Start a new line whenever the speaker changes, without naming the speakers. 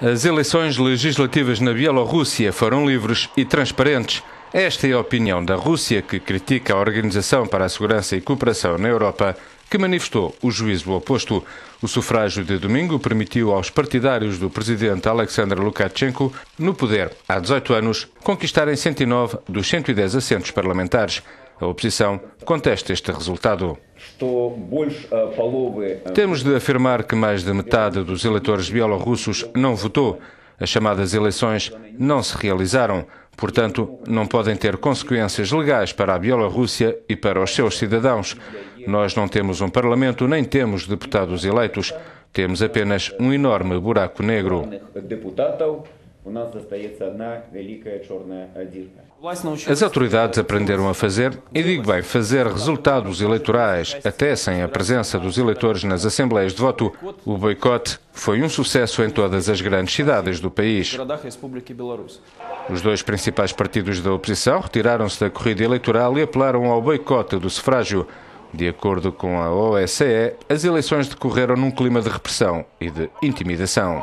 As eleições legislativas na Bielorrússia foram livres e transparentes. Esta é a opinião da Rússia, que critica a Organização para a Segurança e Cooperação na Europa, que manifestou o juízo oposto. O sufrágio de domingo permitiu aos partidários do presidente Alexander Lukashenko, no poder há 18 anos, conquistarem 109 dos 110 assentos parlamentares. A oposição contesta este resultado.
Э, э, temos de
afirmar que mais de metade dos eleitores bielorrussos não votou. As chamadas eleições não se realizaram, portanto, não podem ter consequências legais para a Bielorrússia e para os seus cidadãos. Nós não temos um parlamento nem temos deputados eleitos, temos apenas um enorme buraco negro. As autoridades aprenderam a fazer, e digo bem, fazer resultados eleitorais, até sem a presença dos eleitores nas assembleias de voto. O boicote foi um sucesso em todas as grandes cidades do país. Os dois principais partidos da oposição retiraram-se da corrida eleitoral e apelaram ao boicote do sufrágio. De acordo com a OSCE, as eleições decorreram num clima de repressão e de intimidação.